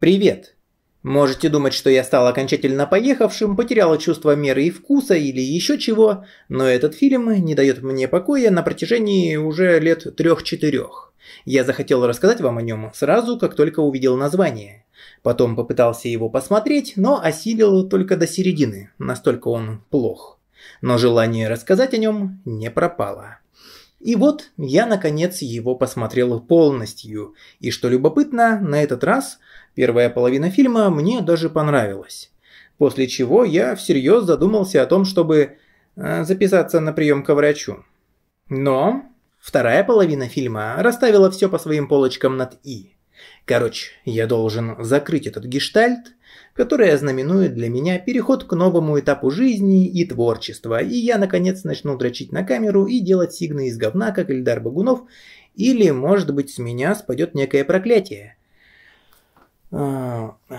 «Привет. Можете думать, что я стал окончательно поехавшим, потерял чувство меры и вкуса или еще чего, но этот фильм не дает мне покоя на протяжении уже лет трех-четырех. Я захотел рассказать вам о нем сразу, как только увидел название. Потом попытался его посмотреть, но осилил только до середины, настолько он плох. Но желание рассказать о нем не пропало. И вот я наконец его посмотрел полностью, и что любопытно, на этот раз – Первая половина фильма мне даже понравилась. После чего я всерьез задумался о том, чтобы э, записаться на прием к врачу. Но вторая половина фильма расставила все по своим полочкам над «и». Короче, я должен закрыть этот гештальт, который ознаменует для меня переход к новому этапу жизни и творчества, и я, наконец, начну дрочить на камеру и делать сигны из говна, как Эльдар Багунов, или, может быть, с меня спадет некое проклятие, Э, э,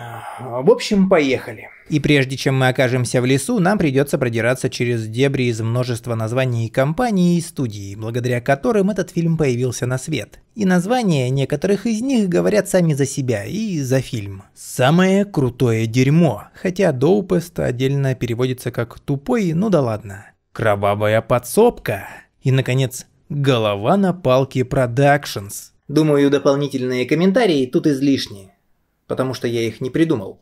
в общем, поехали. И прежде чем мы окажемся в лесу, нам придется продираться через дебри из множества названий компаний и студий, благодаря которым этот фильм появился на свет. И названия некоторых из них говорят сами за себя и за фильм. Самое крутое дерьмо, хотя Доупест отдельно переводится как тупой, ну да ладно. Кровавая подсобка. И, наконец, голова на палке Productions. Думаю, дополнительные комментарии тут излишние потому что я их не придумал.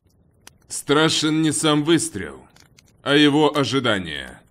Страшен не сам выстрел, а его ожидание.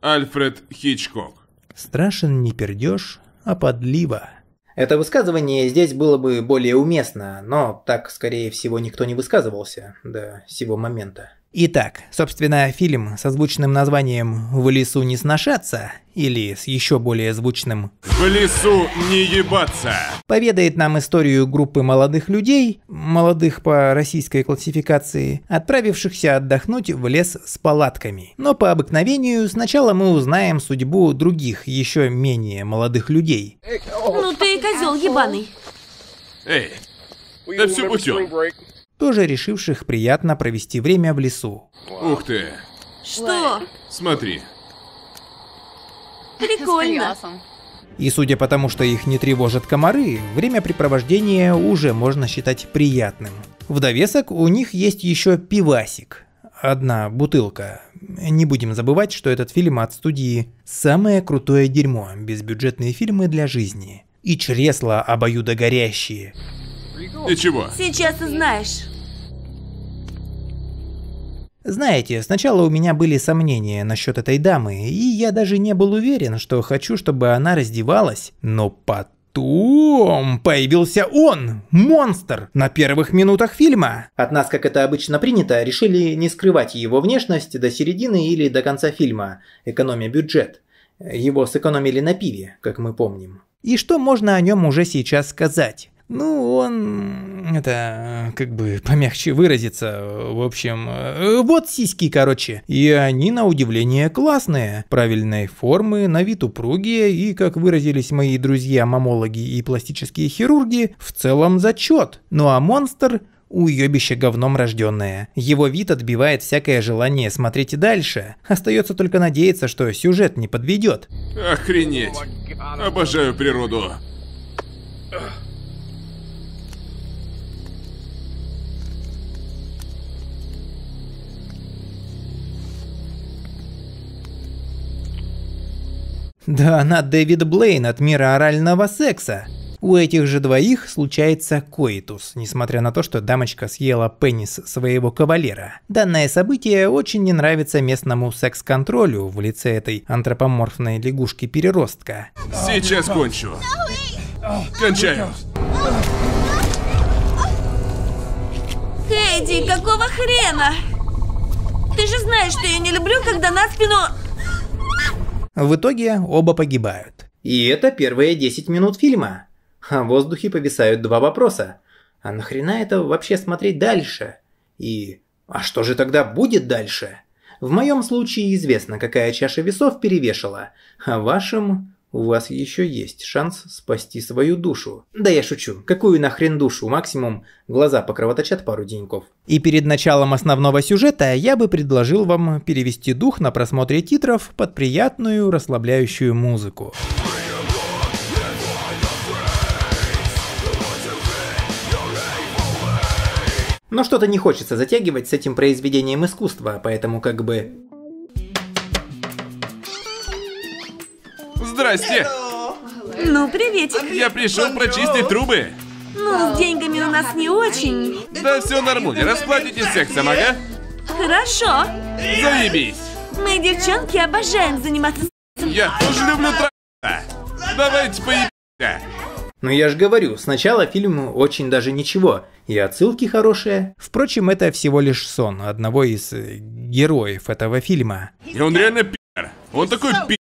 Альфред Хичкок. Страшен не пердеж, а подлива. Это высказывание здесь было бы более уместно, но так, скорее всего, никто не высказывался до сего момента. Итак, собственно, фильм со звучным названием «В лесу не сношаться» или с еще более звучным «В лесу не ебаться» поведает нам историю группы молодых людей, молодых по российской классификации, отправившихся отдохнуть в лес с палатками. Но по обыкновению сначала мы узнаем судьбу других, еще менее молодых людей. Ну ты козел ебаный. Эй, да все путем тоже решивших приятно провести время в лесу. Ух ты! Что? Смотри. Прикольно. И судя по тому, что их не тревожат комары, времяпрепровождение уже можно считать приятным. В довесок у них есть еще пивасик. Одна бутылка. Не будем забывать, что этот фильм от студии «Самое крутое дерьмо. Безбюджетные фильмы для жизни». И чресла горящие. Ты чего? Сейчас узнаешь. Знаете, сначала у меня были сомнения насчет этой дамы, и я даже не был уверен, что хочу, чтобы она раздевалась. Но потом появился он, монстр, на первых минутах фильма. От нас, как это обычно принято, решили не скрывать его внешность до середины или до конца фильма, экономя бюджет. Его сэкономили на пиве, как мы помним. И что можно о нем уже сейчас сказать? Ну, он... Это... Э, как бы помягче выразиться. Э, в общем... Э, вот сиськи, короче. И они, на удивление, классные. Правильной формы, на вид упругие и, как выразились мои друзья-мамологи и пластические хирурги, в целом зачет. Ну а монстр уебище говном рожденное. Его вид отбивает всякое желание смотреть дальше. Остается только надеяться, что сюжет не подведет. Охренеть. Обожаю природу. Да она Дэвид Блейн от мира орального секса. У этих же двоих случается коитус, несмотря на то, что дамочка съела пенис своего кавалера. Данное событие очень не нравится местному секс-контролю в лице этой антропоморфной лягушки-переростка. Сейчас кончу. Кончаю. Эдди, какого хрена? Ты же знаешь, что я не люблю, когда на спину в итоге оба погибают. И это первые 10 минут фильма. А в воздухе повисают два вопроса. А нахрена это вообще смотреть дальше? И а что же тогда будет дальше? В моем случае известно, какая чаша весов перевешала, а в вашем у вас еще есть шанс спасти свою душу. Да я шучу. Какую нахрен душу? Максимум глаза покровоточат пару деньков. И перед началом основного сюжета я бы предложил вам перевести дух на просмотре титров под приятную расслабляющую музыку. Но что-то не хочется затягивать с этим произведением искусства, поэтому как бы Здрасте. Ну, приветик. Я пришел прочистить трубы. Ну, с деньгами у нас не очень. Да все нормально, расплатитесь сексом, ага? Хорошо. Заебись. Мы, девчонки, обожаем заниматься сексом. Я тоже люблю тра... Давайте поебемся. Но ну, я же говорю, сначала фильму очень даже ничего, и отсылки хорошие. Впрочем, это всего лишь сон одного из э, героев этого фильма. И он реально пи***р. Он такой пи***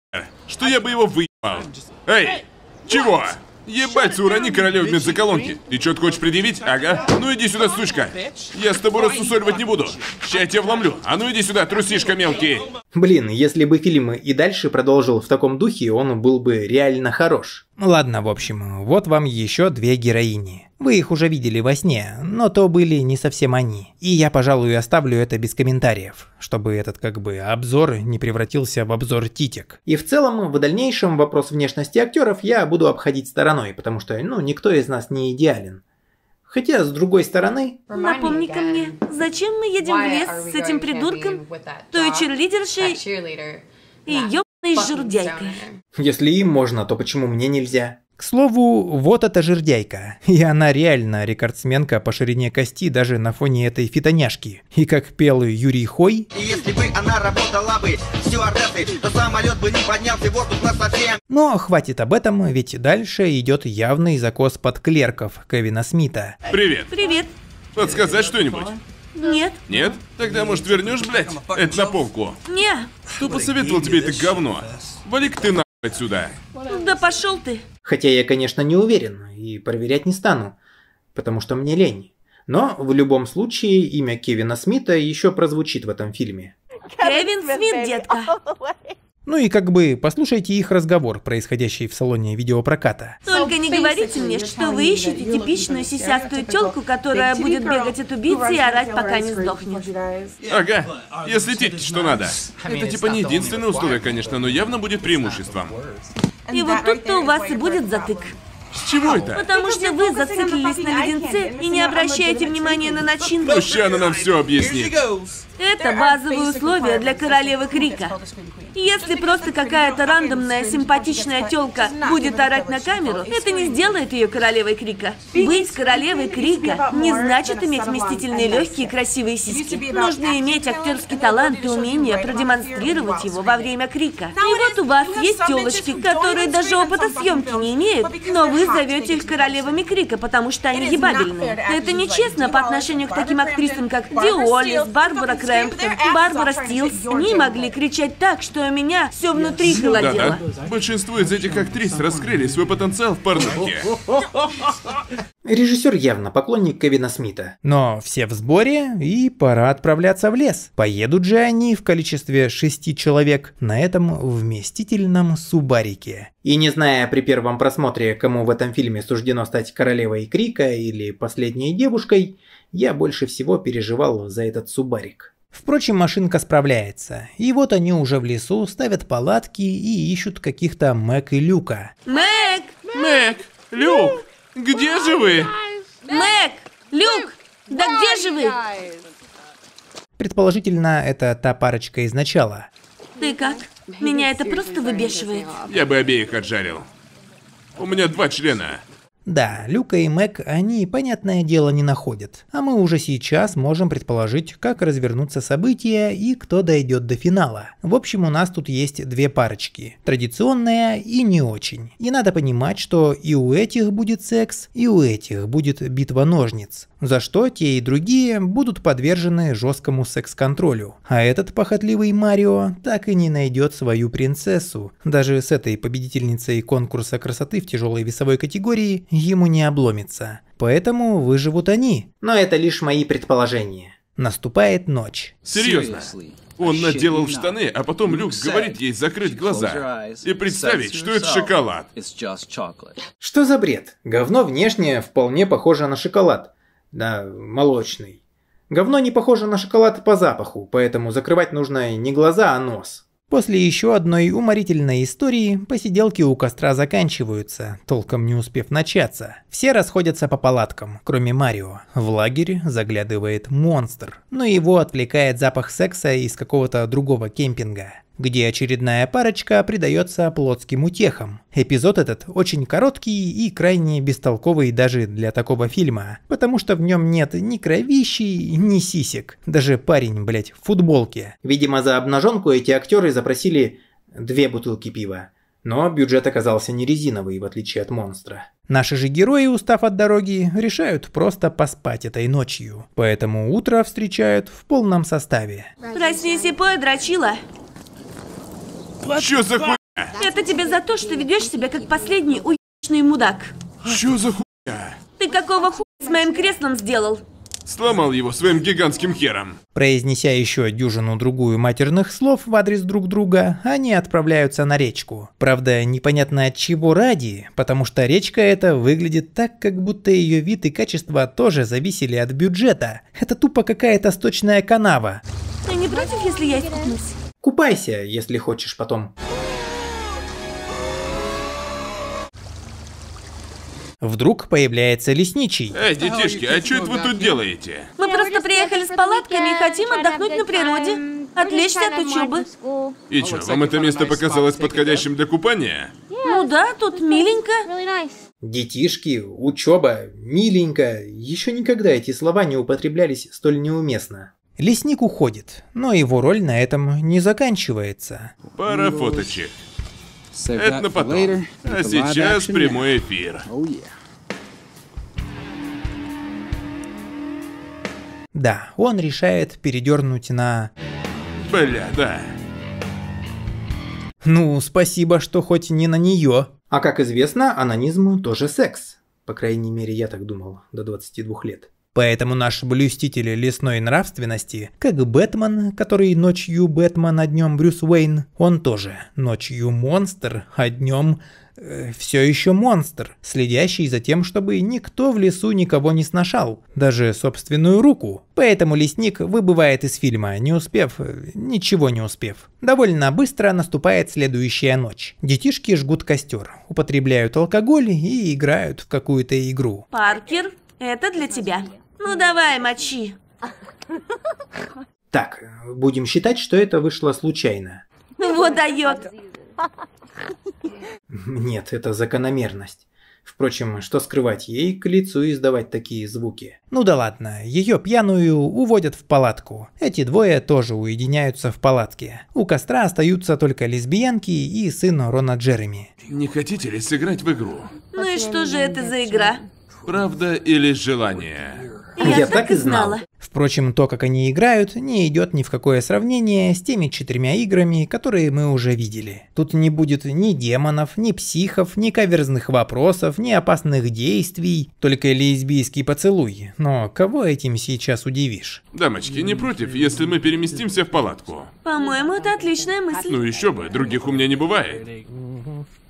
что я бы его выебал. Эй, чего? Ебать, урони королеву в бензоколонке. Ты что-то хочешь предъявить? Ага. Ну иди сюда, сучка. Я с тобой рассусоливать не буду. Сейчас я тебя вломлю. А ну иди сюда, трусишка мелкий. Блин, если бы фильм и дальше продолжил в таком духе, он был бы реально хорош. Ну ладно, в общем, вот вам еще две героини. Вы их уже видели во сне, но то были не совсем они. И я, пожалуй, оставлю это без комментариев, чтобы этот как бы обзор не превратился в обзор титик. И в целом, в дальнейшем вопрос внешности актеров я буду обходить стороной, потому что, ну, никто из нас не идеален. Хотя, с другой стороны... Напомни-ка мне, зачем мы едем в лес с этим придурком, той черлидершей и ёбаной жердяйкой? Если им можно, то почему мне нельзя? К слову, вот эта жердяйка. И она реально рекордсменка по ширине кости даже на фоне этой фитоняшки. И как пел Юрий Хой... И если бы она работала бы стюардессой, то самолет бы не поднялся в воздух на совсем. Но хватит об этом, ведь дальше идет явный закос под клерков Кевина Смита. Привет. Привет. Подсказать что-нибудь? Нет. Нет? Тогда, может, вернешь, блядь, это на полку? Не. Кто посоветовал тебе это говно? Валик ты на... Отсюда. Да пошел ты. Хотя я, конечно, не уверен и проверять не стану, потому что мне лень. Но в любом случае имя Кевина Смита еще прозвучит в этом фильме. Кевин Смит, детка. Ну и как бы послушайте их разговор, происходящий в салоне видеопроката. Только не говорите мне, что вы ищете типичную сисястую телку, которая будет бегать от убийцы и орать, пока не сдохнет. Ага, если титки, что надо. Это типа не единственная услуга, конечно, но явно будет преимуществом. И вот тут-то у вас и будет затык. С чего это? Потому что вы зациклились на а леденце и не а обращаете внимания на начинку. Ну, Щана нам все объяснит. Это базовые условия для королевы Крика. Если просто какая-то рандомная симпатичная телка будет орать на камеру, это не сделает ее королевой Крика. Быть королевой Крика не значит иметь вместительные легкие красивые сиськи. Нужно иметь актерский талант и умение продемонстрировать его во время Крика. И вот у вас есть телочки, которые даже опыта съемки не имеют, но вы зовете их королевами Крика, потому что они ебабельные. Это нечестно по отношению к таким актрисам, как Диолис, Барбара Крэмптон, Барбара Стилс, они могли кричать так, что у меня все внутри холодело. Ну Да-да. Большинство из этих актрис раскрыли свой потенциал в порнухе. Режиссер явно поклонник Кевина Смита. Но все в сборе, и пора отправляться в лес. Поедут же они в количестве шести человек на этом вместительном субарике. И не зная при первом просмотре, кому в этом фильме суждено стать королевой Крика или последней девушкой, я больше всего переживал за этот субарик. Впрочем, машинка справляется. И вот они уже в лесу, ставят палатки и ищут каких-то Мэг и Люка. Мэг! Мэг! Люк! Где же вы? Мэг! Люк! Да где же вы? Предположительно, это та парочка из начала. Ты как? Меня это просто выбешивает. Я бы обеих отжарил. У меня два члена. Да, Люка и Мэг они, понятное дело, не находят, а мы уже сейчас можем предположить, как развернутся события и кто дойдет до финала. В общем, у нас тут есть две парочки, традиционная и не очень. И надо понимать, что и у этих будет секс, и у этих будет битва ножниц, за что те и другие будут подвержены жесткому секс-контролю. А этот похотливый Марио так и не найдет свою принцессу, даже с этой победительницей конкурса красоты в тяжелой весовой категории ему не обломится. Поэтому выживут они. Но это лишь мои предположения. Наступает ночь. Серьезно? Он наделал штаны, а потом Люкс говорит ей закрыть глаза и представить, что это шоколад. Что за бред? Говно внешнее вполне похоже на шоколад. Да, молочный. Говно не похоже на шоколад по запаху, поэтому закрывать нужно не глаза, а нос. После еще одной уморительной истории посиделки у костра заканчиваются, толком не успев начаться. Все расходятся по палаткам, кроме Марио. В лагерь заглядывает монстр, но его отвлекает запах секса из какого-то другого кемпинга где очередная парочка предается плотским утехам. Эпизод этот очень короткий и крайне бестолковый даже для такого фильма, потому что в нем нет ни кровищи, ни сисек. Даже парень, блять, в футболке. Видимо, за обнаженку эти актеры запросили две бутылки пива. Но бюджет оказался не резиновый, в отличие от монстра. Наши же герои, устав от дороги, решают просто поспать этой ночью. Поэтому утро встречают в полном составе. Проснись и пой, дрочила. Чё за хуйня? Это тебе за то, что ведешь себя как последний уебищный мудак. Чё за хуйня? Ты какого хуя с моим креслом сделал? Сломал его своим гигантским хером. Произнеся еще дюжину-другую матерных слов в адрес друг друга, они отправляются на речку. Правда, непонятно от чего ради, потому что речка эта выглядит так, как будто ее вид и качество тоже зависели от бюджета. Это тупо какая-то сточная канава. Ты не против, если я искупнусь? Купайся, если хочешь потом. Вдруг появляется лесничий. Эй, детишки, а что это вы тут делаете? Мы просто приехали с палатками и хотим отдохнуть на природе. Отвлечься от учебы. И что, вам это место показалось подходящим для купания? Ну да, тут миленько. Детишки, учеба, миленько. Еще никогда эти слова не употреблялись столь неуместно. Лесник уходит, но его роль на этом не заканчивается. Пара фоточек. Это на потом. А сейчас прямой эфир. Oh, да, он решает передернуть на... Бля, да. Ну, спасибо, что хоть не на нее. А как известно, анонизм тоже секс. По крайней мере, я так думал до 22 лет. Поэтому наши блюстители лесной нравственности, как Бэтмен, который ночью Бэтмен, а днем Брюс Уэйн, он тоже ночью монстр, а днем э, все еще монстр, следящий за тем, чтобы никто в лесу никого не сношал, даже собственную руку. Поэтому лесник выбывает из фильма, не успев, э, ничего не успев. Довольно быстро наступает следующая ночь. Детишки жгут костер, употребляют алкоголь и играют в какую-то игру. Паркер, это для тебя. Ну давай, мочи. Так, будем считать, что это вышло случайно. Ну, вот дает. Нет, это закономерность. Впрочем, что скрывать ей к лицу и издавать такие звуки. Ну да ладно, ее пьяную уводят в палатку. Эти двое тоже уединяются в палатке. У костра остаются только лесбиянки и сын Рона Джереми. Не хотите ли сыграть в игру? Ну и что же это за игра? Правда или желание? Я, так и знала. Впрочем, то, как они играют, не идет ни в какое сравнение с теми четырьмя играми, которые мы уже видели. Тут не будет ни демонов, ни психов, ни каверзных вопросов, ни опасных действий, только лесбийский поцелуй. Но кого этим сейчас удивишь? Дамочки, не против, если мы переместимся в палатку? По-моему, это отличная мысль. Ну еще бы, других у меня не бывает.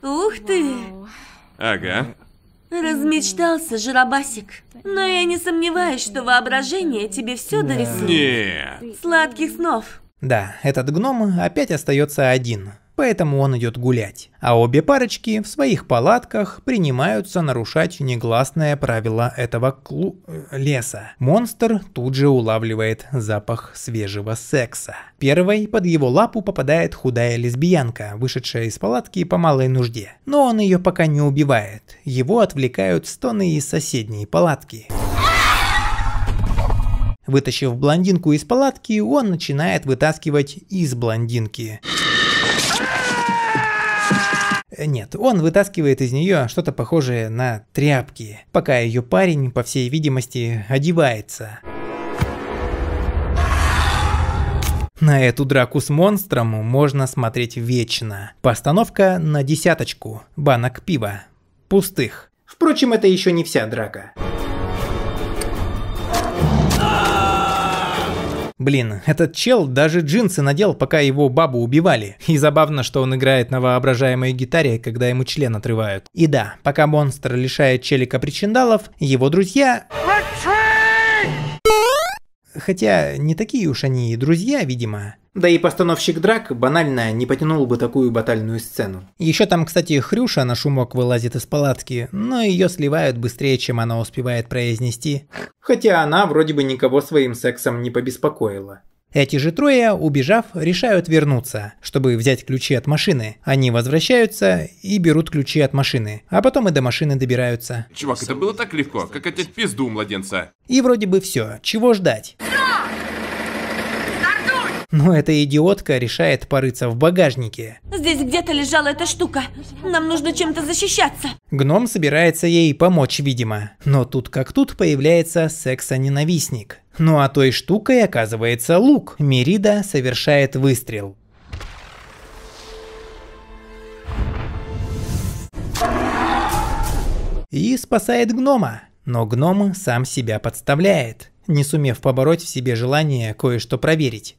Ух ты! Ага. Размечтался, жиробасик. Но я не сомневаюсь, что воображение тебе все дорисует. Нет. Сладких снов. Да, этот гном опять остается один, поэтому он идет гулять. А обе парочки в своих палатках принимаются нарушать негласное правило этого клу... Э, леса. Монстр тут же улавливает запах свежего секса. Первой под его лапу попадает худая лесбиянка, вышедшая из палатки по малой нужде. Но он ее пока не убивает, его отвлекают стоны из соседней палатки. Вытащив блондинку из палатки, он начинает вытаскивать из блондинки. Э, нет, он вытаскивает из нее что-то похожее на тряпки, пока ее парень, по всей видимости, одевается. На эту драку с монстром можно смотреть вечно. Постановка на десяточку банок пива. Пустых. Впрочем, это еще не вся драка. Блин, этот чел даже джинсы надел, пока его бабу убивали. И забавно, что он играет на воображаемой гитаре, когда ему член отрывают. И да, пока монстр лишает челика причиндалов, его друзья... Хотя не такие уж они и друзья, видимо. Да и постановщик драк банально не потянул бы такую батальную сцену. Еще там, кстати, Хрюша на шумок вылазит из палатки, но ее сливают быстрее, чем она успевает произнести. Хотя она вроде бы никого своим сексом не побеспокоила. Эти же трое, убежав, решают вернуться, чтобы взять ключи от машины. Они возвращаются и берут ключи от машины, а потом и до машины добираются. Чувак, это было так легко, как отец пизду у младенца. И вроде бы все, чего ждать? Но эта идиотка решает порыться в багажнике. Здесь где-то лежала эта штука. Нам нужно чем-то защищаться. Гном собирается ей помочь, видимо. Но тут как тут появляется секса-ненавистник. Ну а той штукой оказывается лук. Мерида совершает выстрел. И спасает гнома. Но гном сам себя подставляет, не сумев побороть в себе желание кое-что проверить.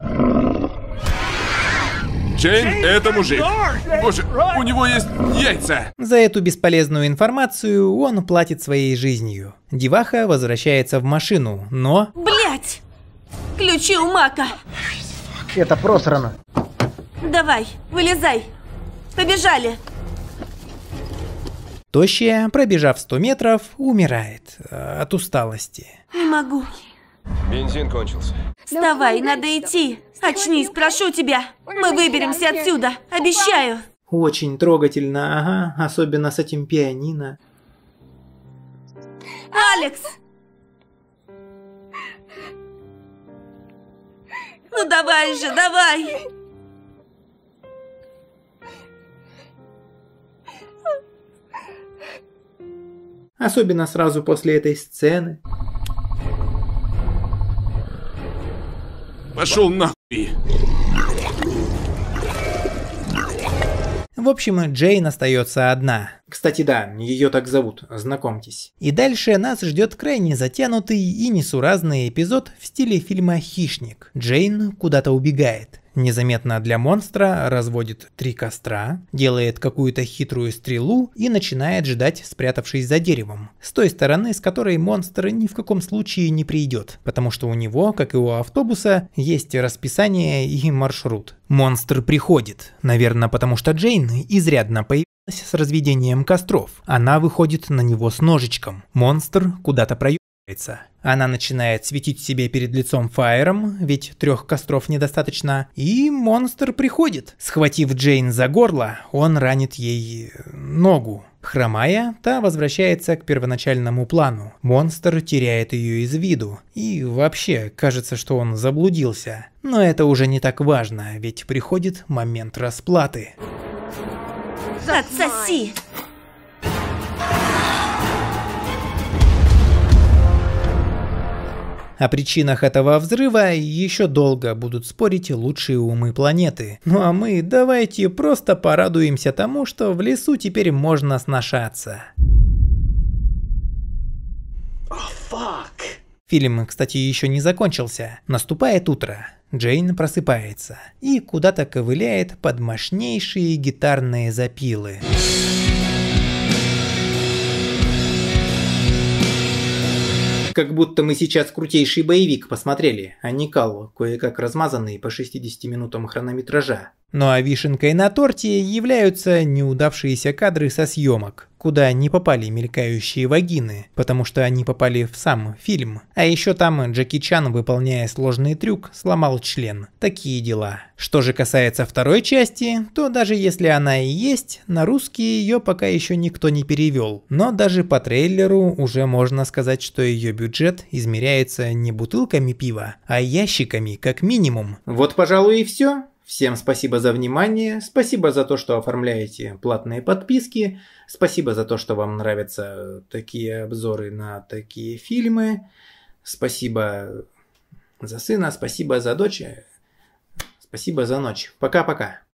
Чейн — это мужик. Боже, у него есть яйца. За эту бесполезную информацию он платит своей жизнью. Деваха возвращается в машину, но... Блять! Ключи у Мака. Это просрано. Давай, вылезай. Побежали. Тощая, пробежав 100 метров, умирает от усталости. Не могу. Бензин кончился. Вставай, надо идти. Очнись, прошу тебя. Мы выберемся отсюда, обещаю. Очень трогательно, ага, особенно с этим пианино. Алекс! Ну давай же, давай! Особенно сразу после этой сцены. Пошел нахуй. В общем, Джейн остается одна. Кстати, да, ее так зовут, знакомьтесь. И дальше нас ждет крайне затянутый и несуразный эпизод в стиле фильма «Хищник». Джейн куда-то убегает. Незаметно для монстра разводит три костра, делает какую-то хитрую стрелу и начинает ждать, спрятавшись за деревом. С той стороны, с которой монстр ни в каком случае не придет, потому что у него, как и у автобуса, есть расписание и маршрут. Монстр приходит, наверное, потому что Джейн изрядно появилась с разведением костров. Она выходит на него с ножичком. Монстр куда-то проехал она начинает светить себе перед лицом фаером, ведь трех костров недостаточно, и монстр приходит. Схватив Джейн за горло, он ранит ей ногу. Хромая, та возвращается к первоначальному плану. Монстр теряет ее из виду. И вообще, кажется, что он заблудился. Но это уже не так важно, ведь приходит момент расплаты. Отсоси! О причинах этого взрыва еще долго будут спорить лучшие умы планеты. Ну а мы давайте просто порадуемся тому, что в лесу теперь можно сношаться. Oh, fuck. Фильм, кстати, еще не закончился. Наступает утро. Джейн просыпается и куда-то ковыляет под мощнейшие гитарные запилы. Как будто мы сейчас крутейший боевик посмотрели, а не калу, кое-как размазанный по 60 минутам хронометража, ну а вишенкой на торте являются неудавшиеся кадры со съемок, куда не попали мелькающие вагины, потому что они попали в сам фильм. А еще там Джеки Чан, выполняя сложный трюк, сломал член. Такие дела. Что же касается второй части, то даже если она и есть, на русский ее пока еще никто не перевел. Но даже по трейлеру уже можно сказать, что ее бюджет измеряется не бутылками пива, а ящиками как минимум. Вот пожалуй и все. Всем спасибо за внимание, спасибо за то, что оформляете платные подписки, спасибо за то, что вам нравятся такие обзоры на такие фильмы, спасибо за сына, спасибо за дочь, э, спасибо за ночь. Пока-пока.